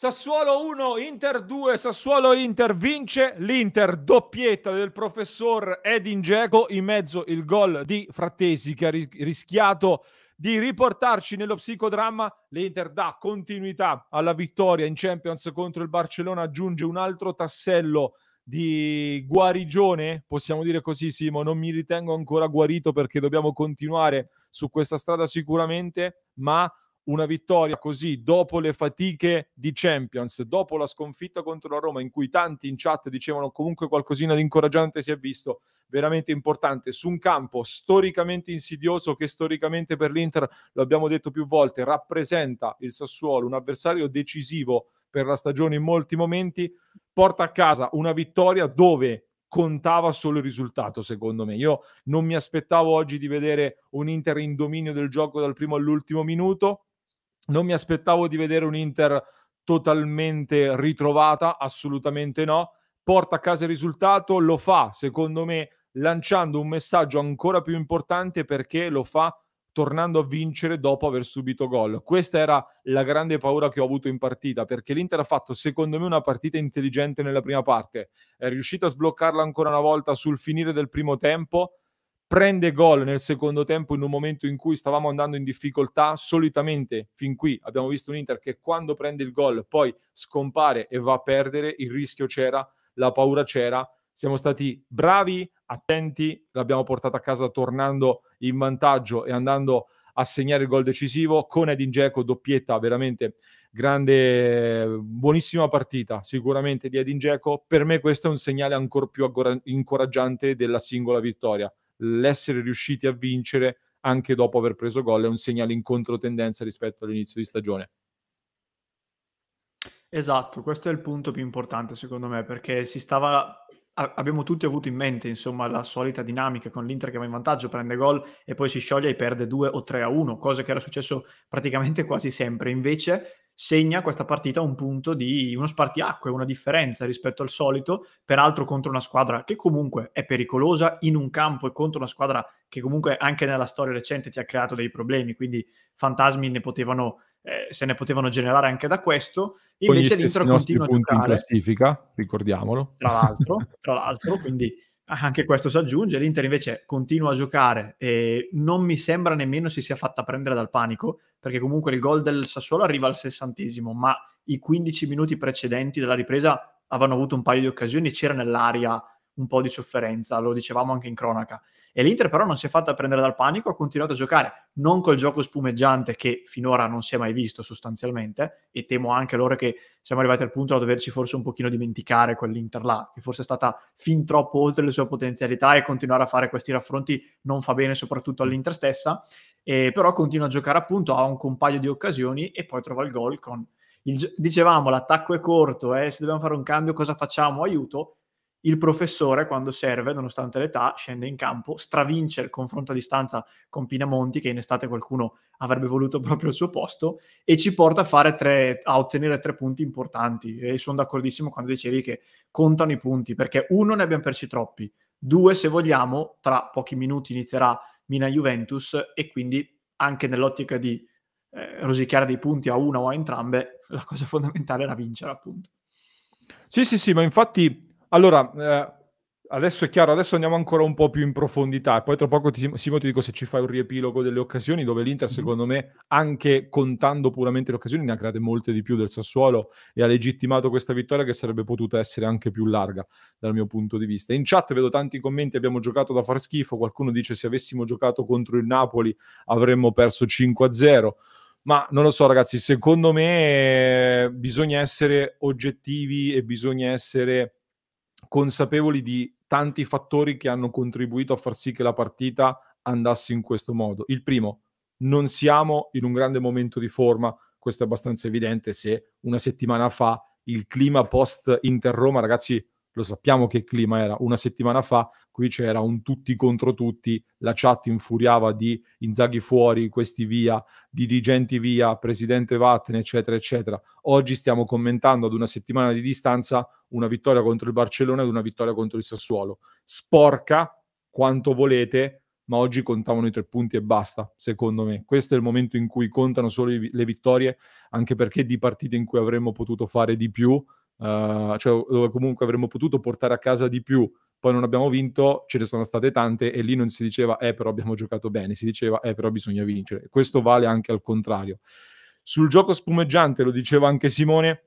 Sassuolo 1, Inter 2, Sassuolo Inter vince l'Inter, doppietta del professor Edin Dzeko, in mezzo il gol di Frattesi che ha rischiato di riportarci nello psicodramma, l'Inter dà continuità alla vittoria in Champions contro il Barcellona, aggiunge un altro tassello di guarigione, possiamo dire così Simo, non mi ritengo ancora guarito perché dobbiamo continuare su questa strada sicuramente, ma una vittoria così dopo le fatiche di Champions, dopo la sconfitta contro la Roma, in cui tanti in chat dicevano comunque qualcosina di incoraggiante si è visto, veramente importante, su un campo storicamente insidioso che storicamente per l'Inter, lo abbiamo detto più volte, rappresenta il Sassuolo, un avversario decisivo per la stagione in molti momenti, porta a casa una vittoria dove contava solo il risultato, secondo me. Io non mi aspettavo oggi di vedere un Inter in dominio del gioco dal primo all'ultimo minuto, non mi aspettavo di vedere un Inter totalmente ritrovata, assolutamente no. Porta a casa il risultato, lo fa, secondo me, lanciando un messaggio ancora più importante perché lo fa tornando a vincere dopo aver subito gol. Questa era la grande paura che ho avuto in partita, perché l'Inter ha fatto, secondo me, una partita intelligente nella prima parte. È riuscita a sbloccarla ancora una volta sul finire del primo tempo, prende gol nel secondo tempo in un momento in cui stavamo andando in difficoltà. Solitamente fin qui abbiamo visto un Inter che quando prende il gol poi scompare e va a perdere, il rischio c'era, la paura c'era. Siamo stati bravi, attenti, l'abbiamo portata a casa tornando in vantaggio e andando a segnare il gol decisivo con Edin Dzeko, doppietta veramente grande, buonissima partita sicuramente di Edin Dzeko. Per me questo è un segnale ancora più incoraggiante della singola vittoria l'essere riusciti a vincere anche dopo aver preso gol è un segnale in controtendenza rispetto all'inizio di stagione. Esatto, questo è il punto più importante secondo me perché si stava abbiamo tutti avuto in mente insomma, la solita dinamica con l'Inter che va in vantaggio, prende gol e poi si scioglie e perde 2 o 3 a 1, cosa che era successo praticamente quasi sempre. Invece segna questa partita un punto di uno spartiacque, una differenza rispetto al solito, peraltro contro una squadra che comunque è pericolosa in un campo e contro una squadra che comunque anche nella storia recente ti ha creato dei problemi, quindi fantasmi ne potevano, eh, se ne potevano generare anche da questo, invece l'Inter continua a giocare. in classifica, ricordiamolo. Tra l'altro, tra l'altro quindi anche questo si aggiunge, l'Inter invece continua a giocare e non mi sembra nemmeno si sia fatta prendere dal panico, perché comunque il gol del Sassuolo arriva al sessantesimo, ma i 15 minuti precedenti della ripresa avevano avuto un paio di occasioni, e c'era nell'aria un po' di sofferenza, lo dicevamo anche in cronaca. E l'Inter però non si è fatta prendere dal panico, ha continuato a giocare, non col gioco spumeggiante che finora non si è mai visto sostanzialmente, e temo anche allora che siamo arrivati al punto da doverci forse un pochino dimenticare quell'Inter là, che forse è stata fin troppo oltre le sue potenzialità e continuare a fare questi raffronti non fa bene soprattutto all'Inter stessa, e però continua a giocare appunto, ha un compaio di occasioni e poi trova il gol con... Il, dicevamo l'attacco è corto, eh, se dobbiamo fare un cambio cosa facciamo? Aiuto, il professore, quando serve, nonostante l'età, scende in campo, stravince il confronto a distanza con Pinamonti, che in estate qualcuno avrebbe voluto proprio al suo posto, e ci porta a, fare tre, a, ottenere tre punti importanti. E sono d'accordissimo quando dicevi che contano i punti, perché uno ne abbiamo persi troppi, due se vogliamo, tra pochi minuti inizierà Mina-Juventus e quindi anche nell'ottica di eh, rosicchiare dei punti a una o a entrambe, la cosa fondamentale era vincere appunto. Sì, sì, sì, ma infatti allora, eh, adesso è chiaro, adesso andiamo ancora un po' più in profondità. Poi tra poco, ti, Simo, ti dico se ci fai un riepilogo delle occasioni, dove l'Inter, mhm. secondo me, anche contando puramente le occasioni, ne ha create molte di più del Sassuolo e ha legittimato questa vittoria che sarebbe potuta essere anche più larga dal mio punto di vista. In chat vedo tanti commenti, abbiamo giocato da far schifo, qualcuno dice se avessimo giocato contro il Napoli avremmo perso 5-0. Ma non lo so, ragazzi, secondo me eh, bisogna essere oggettivi e bisogna essere consapevoli di tanti fattori che hanno contribuito a far sì che la partita andasse in questo modo. Il primo, non siamo in un grande momento di forma, questo è abbastanza evidente se una settimana fa il clima post Inter Roma, ragazzi, lo sappiamo che clima era una settimana fa, qui c'era un tutti contro tutti, la chat infuriava di Inzaghi fuori, questi via, dirigenti via, presidente Vatten, eccetera, eccetera. Oggi stiamo commentando ad una settimana di distanza una vittoria contro il Barcellona ed una vittoria contro il Sassuolo. Sporca quanto volete, ma oggi contavano i tre punti e basta, secondo me. Questo è il momento in cui contano solo le vittorie, anche perché di partite in cui avremmo potuto fare di più uh, cioè dove comunque avremmo potuto portare a casa di più, poi non abbiamo vinto, ce ne sono state tante e lì non si diceva eh però abbiamo giocato bene, si diceva eh però bisogna vincere. Questo vale anche al contrario. Sul gioco spumeggiante, lo diceva anche Simone,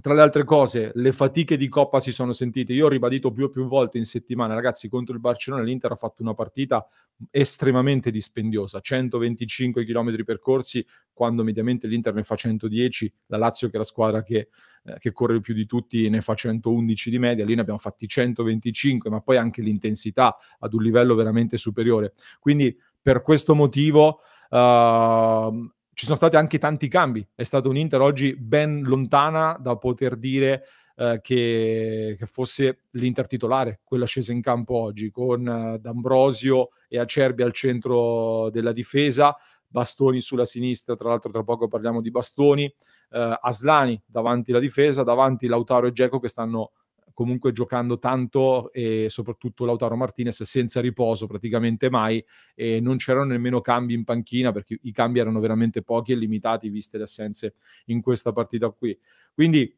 tra le altre cose, le fatiche di Coppa si sono sentite. Io ho ribadito più e più volte in settimana, ragazzi, contro il Barcellona l'Inter ha fatto una partita estremamente dispendiosa, 125 km percorsi, quando mediamente l'Inter ne fa 110, la Lazio che è la squadra che, eh, che corre più di tutti ne fa 111 di media, lì ne abbiamo fatti 125, ma poi anche l'intensità ad un livello veramente superiore. Quindi per questo motivo... Uh, ci sono stati anche tanti cambi. È stato un Inter oggi ben lontana da poter dire eh, che, che, fosse l'Inter titolare, quella scesa in campo oggi, con eh, D'Ambrosio e Acerbi al centro della difesa, Bastoni sulla sinistra, tra l'altro tra poco parliamo di Bastoni, eh, Aslani davanti la difesa, davanti Lautaro e Geco che stanno comunque giocando tanto e soprattutto Lautaro Martinez senza riposo praticamente mai e non c'erano nemmeno cambi in panchina perché i cambi erano veramente pochi e limitati viste le assenze in questa partita qui. Quindi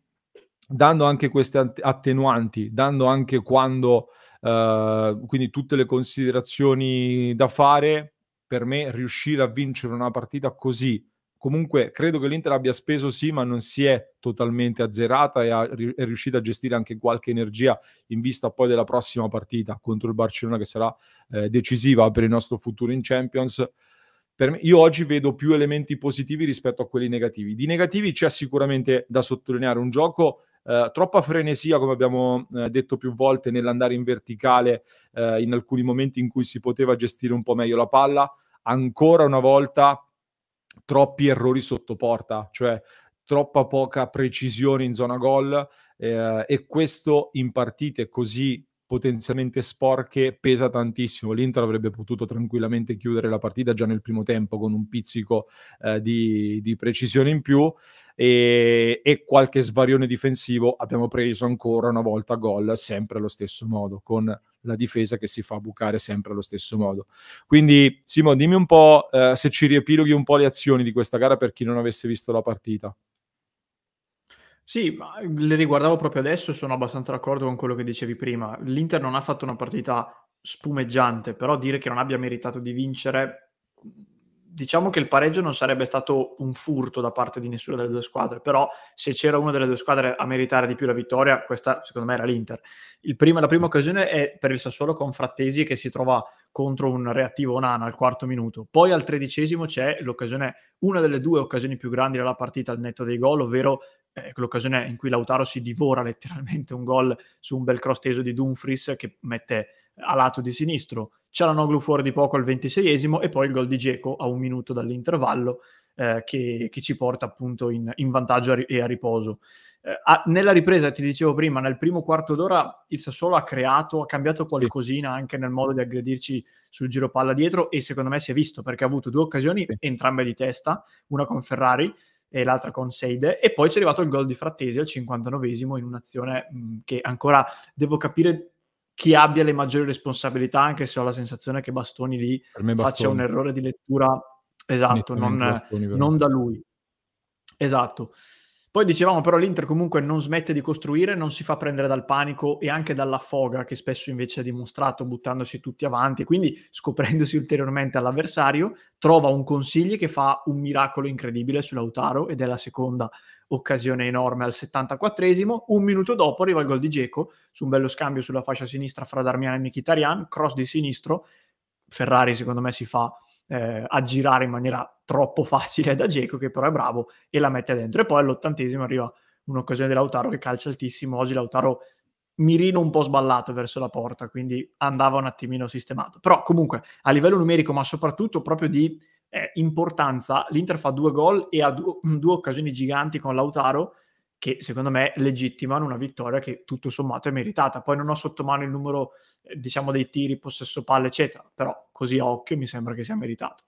dando anche queste attenuanti, dando anche quando eh, quindi tutte le considerazioni da fare, per me riuscire a vincere una partita così comunque credo che l'Inter abbia speso sì, ma non si è totalmente azzerata e ha, è riuscita a gestire anche qualche energia in vista poi della prossima partita contro il Barcellona che sarà eh, decisiva per il nostro futuro in Champions. Me, io oggi vedo più elementi positivi rispetto a quelli negativi. Di negativi c'è sicuramente da sottolineare un gioco Uh, troppa frenesia, come abbiamo uh, detto più volte, nell'andare in verticale uh, in alcuni momenti in cui si poteva gestire un po' meglio la palla. Ancora una volta troppi errori sotto porta, cioè troppa poca precisione in zona gol eh, e questo in partite così potenzialmente sporche pesa tantissimo. L'Inter avrebbe potuto tranquillamente chiudere la partita già nel primo tempo con un pizzico eh, di, di, precisione in più e, e, qualche svarione difensivo abbiamo preso ancora una volta gol sempre allo stesso modo con la difesa che si fa bucare sempre allo stesso modo. Quindi, Simon, dimmi un po' eh, se ci riepiloghi un po' le azioni di questa gara per chi non avesse visto la partita. Sì, ma le riguardavo proprio adesso e sono abbastanza d'accordo con quello che dicevi prima. L'Inter non ha fatto una partita spumeggiante, però dire che non abbia meritato di vincere diciamo che il pareggio non sarebbe stato un furto da parte di nessuna delle due squadre, però se c'era una delle due squadre a meritare di più la vittoria, questa secondo me era l'Inter. Prima, la prima occasione è per il Sassuolo con Frattesi che si trova contro un reattivo Nana al quarto minuto, poi al tredicesimo c'è l'occasione, una delle due occasioni più grandi della partita al netto dei gol, ovvero eh, l'occasione in cui Lautaro si divora letteralmente un gol su un bel cross teso di Dumfries che mette a lato di sinistro, Cialanoglu fuori di poco al ventiseiesimo e poi il gol di Geco a un minuto dall'intervallo eh, che, che, ci porta appunto in, in vantaggio a ri- e a riposo. Eh, a, nella ripresa, ti dicevo prima, nel primo quarto d'ora il Sassuolo ha creato, ha cambiato qualcosina anche nel modo di aggredirci sul giro palla dietro e secondo me si è visto perché ha avuto due occasioni, entrambe di testa, una con Ferrari e l'altra con Seide e poi c'è arrivato il gol di Frattesi al 59esimo in un'azione mh, che ancora devo capire chi abbia le maggiori responsabilità, anche se ho la sensazione che Bastoni lì Bastoni. faccia un errore di lettura esatto, non, Bastoni, non da lui. Esatto. Poi dicevamo però l'Inter comunque non smette di costruire, non si fa prendere dal panico e anche dalla foga che spesso invece ha dimostrato buttandosi tutti avanti, quindi scoprendosi ulteriormente all'avversario, trova un consiglio che fa un miracolo incredibile sull'Autaro ed è la seconda occasione enorme al 74esimo, un minuto dopo arriva il gol di Geco su un bello scambio sulla fascia sinistra fra Darmian e Mkhitaryan, cross di sinistro, Ferrari secondo me si fa eh, aggirare in maniera troppo facile da Geco che però è bravo e la mette dentro e poi all'ottantesimo arriva un'occasione dell'Autaro che calcia altissimo, oggi l'Autaro mirino un po' sballato verso la porta, quindi andava un attimino sistemato. Però comunque a livello numerico, ma soprattutto proprio di eh, importanza, l'Inter fa due gol e ha due, due occasioni giganti con Lautaro che secondo me legittimano una vittoria che tutto sommato è meritata. Poi non ho sotto mano il numero, eh, diciamo, dei tiri, possesso palle, eccetera, però così a occhio mi sembra che sia meritata.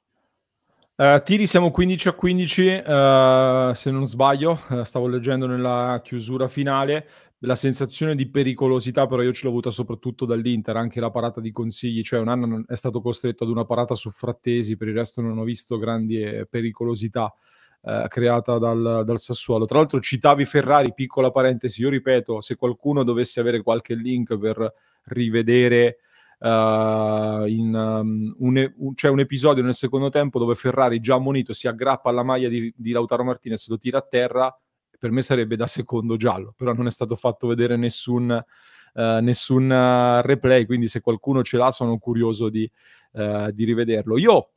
Uh, tiri siamo 15 a 15, uh, eh, se non sbaglio, uh, stavo leggendo nella chiusura finale, la sensazione di pericolosità però io ce l'ho avuta soprattutto dall'Inter, anche la parata di consigli, cioè un anno è stato costretto ad una parata su Frattesi, per il resto non ho visto grandi pericolosità creata dal, dal, Sassuolo. Tra l'altro citavi Ferrari, piccola parentesi, io ripeto, se qualcuno dovesse avere qualche link per rivedere uh, in, um, un, un, c'è cioè un episodio nel secondo tempo dove Ferrari già ammonito si aggrappa alla maglia di, di Lautaro Martinez, lo tira a terra, per me sarebbe da secondo giallo, però non è stato fatto vedere nessun... Uh, nessun eh, replay, quindi se qualcuno ce l'ha sono curioso di, uh, di, rivederlo. Io,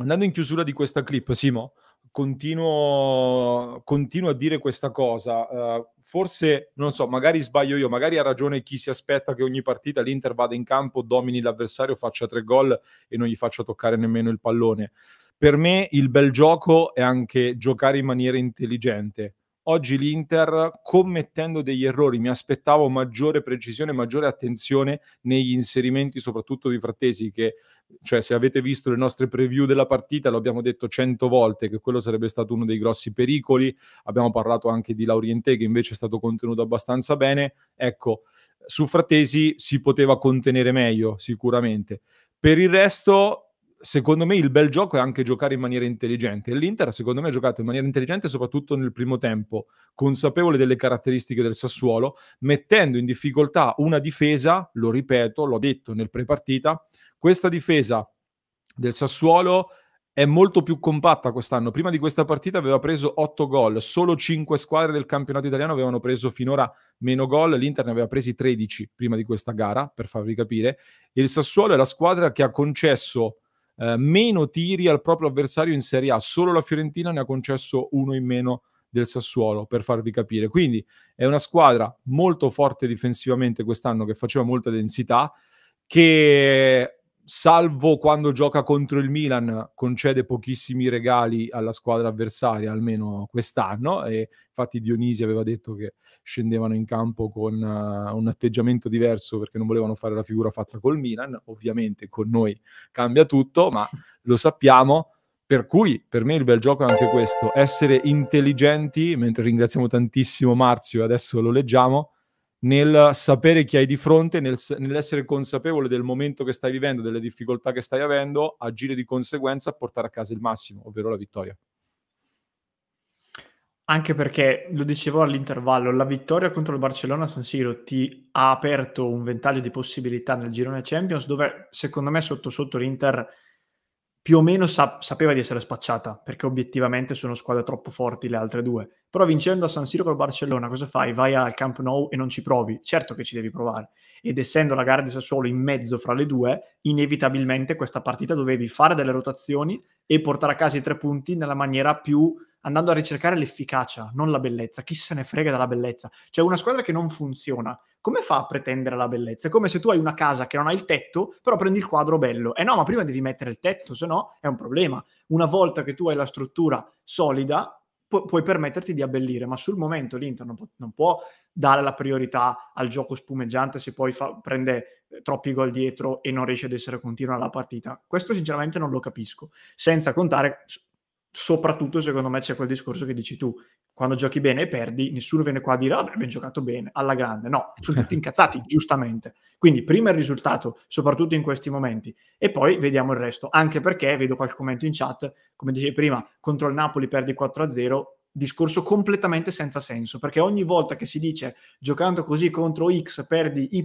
andando in chiusura di questa clip, Simo, continuo, continuo a dire questa cosa. Uh, forse, non so, magari sbaglio io, magari ha ragione chi si aspetta che ogni partita l'Inter vada in campo, domini l'avversario, faccia tre gol e non gli faccia toccare nemmeno il pallone. Per me il bel gioco è anche giocare in maniera intelligente oggi l'Inter commettendo degli errori, mi aspettavo maggiore precisione, maggiore attenzione negli inserimenti soprattutto di Frattesi che cioè se avete visto le nostre preview della partita lo abbiamo detto cento volte che quello sarebbe stato uno dei grossi pericoli abbiamo parlato anche di Lauriente che invece è stato contenuto abbastanza bene ecco su Frattesi si poteva contenere meglio sicuramente per il resto secondo me il bel gioco è anche giocare in maniera intelligente. l'Inter, secondo me, ha giocato in maniera intelligente soprattutto nel primo tempo, consapevole delle caratteristiche del Sassuolo, mettendo in difficoltà una difesa, lo ripeto, l'ho detto nel prepartita, questa difesa del Sassuolo è molto più compatta quest'anno. Prima di questa partita aveva preso 8 gol, solo 5 squadre del campionato italiano avevano preso finora meno gol, l'Inter ne aveva presi 13 prima di questa gara, per farvi capire. Il Sassuolo è la squadra che ha concesso eh, meno tiri al proprio avversario in Serie A, solo la Fiorentina ne ha concesso uno in meno del Sassuolo, per farvi capire. Quindi è una squadra molto forte difensivamente quest'anno che faceva molta densità, che salvo quando gioca contro il Milan, concede pochissimi regali alla squadra avversaria, almeno quest'anno. E infatti Dionisi aveva detto che scendevano in campo con uh, un atteggiamento diverso perché non volevano fare la figura fatta col Milan. Ovviamente con noi cambia tutto, ma lo sappiamo. Per cui per me il bel gioco è anche questo, essere intelligenti, mentre ringraziamo tantissimo Marzio e adesso lo leggiamo, nel sapere chi hai di fronte, nel, nell'essere consapevole del momento che stai vivendo, delle difficoltà che stai avendo, agire di conseguenza, portare a casa il massimo, ovvero la vittoria. Anche perché, lo dicevo all'intervallo, la vittoria contro il Barcellona San Siro ti ha aperto un ventaglio di possibilità nel girone Champions dove, secondo me, sotto sotto l'Inter più o meno sa- sapeva di essere spacciata, perché obiettivamente sono squadre troppo forti le altre due. Però vincendo a San Siro col Barcellona, cosa fai? Vai al Camp Nou e non ci provi? Certo che ci devi provare. Ed essendo la gara di Sassuolo in mezzo fra le due, inevitabilmente questa partita dovevi fare delle rotazioni e portare a casa i tre punti nella maniera più andando a ricercare l'efficacia, non la bellezza. Chi se ne frega della bellezza? Cioè una squadra che non funziona, come fa a pretendere la bellezza? È come se tu hai una casa che non ha il tetto, però prendi il quadro bello. Eh no, ma prima devi mettere il tetto, se no è un problema. Una volta che tu hai la struttura solida, pu- puoi permetterti di abbellire, ma sul momento l'Inter non, pu- non può dare la priorità al gioco spumeggiante se poi fa- prende eh, troppi gol dietro e non riesce ad essere continua la partita. Questo sinceramente non lo capisco, senza contare soprattutto secondo me c'è quel discorso che dici tu, quando giochi bene e perdi, nessuno viene qua a dire vabbè, ah, abbiamo giocato bene, alla grande. No, sono tutti incazzati, giustamente. Quindi prima il risultato, soprattutto in questi momenti, e poi vediamo il resto. Anche perché, vedo qualche commento in chat, come dicevi prima, contro il Napoli perdi 4-0, discorso completamente senza senso, perché ogni volta che si dice giocando così contro X perdi Y,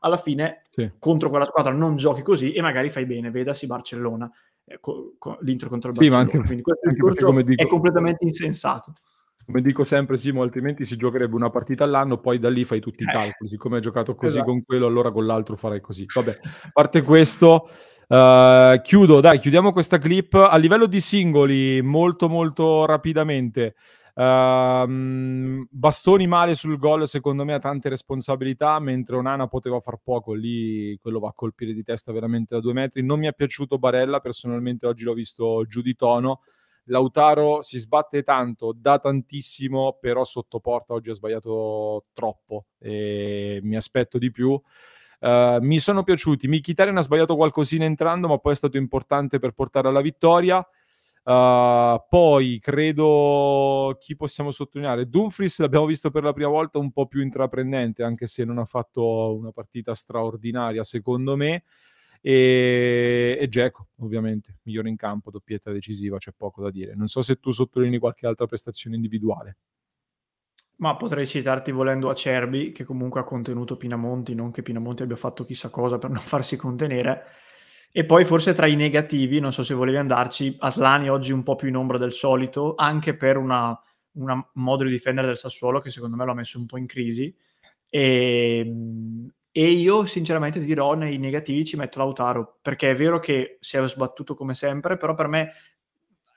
alla fine sì. contro quella squadra non giochi così e magari fai bene, vedasi Barcellona, eh, l'Inter contro il sì, Barcellona. Anche, Quindi questo anche discorso dico... è completamente insensato. Come dico sempre, Simo, altrimenti si giocherebbe una partita all'anno, poi da lì fai tutti i eh. calcoli. Siccome hai giocato così esatto. con quello, allora con l'altro farai così. Vabbè, a parte questo, uh, chiudo, dai, chiudiamo questa clip. A livello di singoli, molto molto rapidamente, Uh, bastoni male sul gol, secondo me ha tante responsabilità, mentre Onana poteva far poco, lì quello va a colpire di testa veramente da due metri. Non mi è piaciuto Barella, personalmente oggi l'ho visto giù di tono, Lautaro si sbatte tanto, dà tantissimo, però sotto porta oggi ha sbagliato troppo e mi aspetto di più. Uh, mi sono piaciuti. Mkhitaryan ha sbagliato qualcosina entrando, ma poi è stato importante per portare alla vittoria. Uh, poi credo chi possiamo sottolineare Dumfries l'abbiamo visto per la prima volta un po' più intraprendente anche se non ha fatto una partita straordinaria secondo me e, e Dzeko, ovviamente, migliore in campo, doppietta decisiva, c'è poco da dire. Non so se tu sottolinei qualche altra prestazione individuale. Ma potrei citarti volendo Acerbi, che comunque ha contenuto Pinamonti, non che Pinamonti abbia fatto chissà cosa per non farsi contenere. E poi forse tra i negativi, non so se volevi andarci, Aslani oggi un po' più in ombra del solito, anche per un modo di difendere del Sassuolo che secondo me l'ha messo un po' in crisi. E e io sinceramente ti dirò, nei negativi ci metto Lautaro, perché è vero che si è sbattuto come sempre, però per me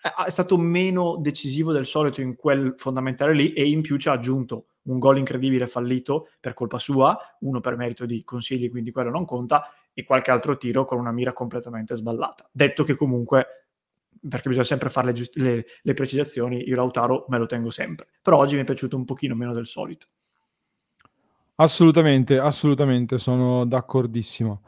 eh, ah, è stato meno decisivo del solito in quel fondamentale lì e in più ci ha aggiunto un gol incredibile fallito per colpa sua, uno per merito di consigli, quindi quello non conta, e qualche altro tiro con una mira completamente sballata. Detto che comunque, perché bisogna sempre fare le, giust- le, le precisazioni, io Lautaro me lo tengo sempre, però oggi mi è piaciuto un pochino meno del solito. Assolutamente, assolutamente, sono d'accordissimo.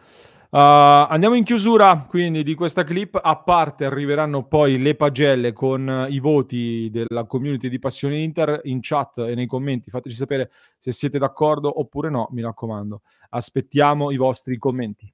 Uh, andiamo in chiusura quindi di questa clip, a parte arriveranno poi le pagelle con i voti della community di Passione Inter in chat e nei commenti, fateci sapere se siete d'accordo oppure no, mi raccomando, aspettiamo i vostri commenti.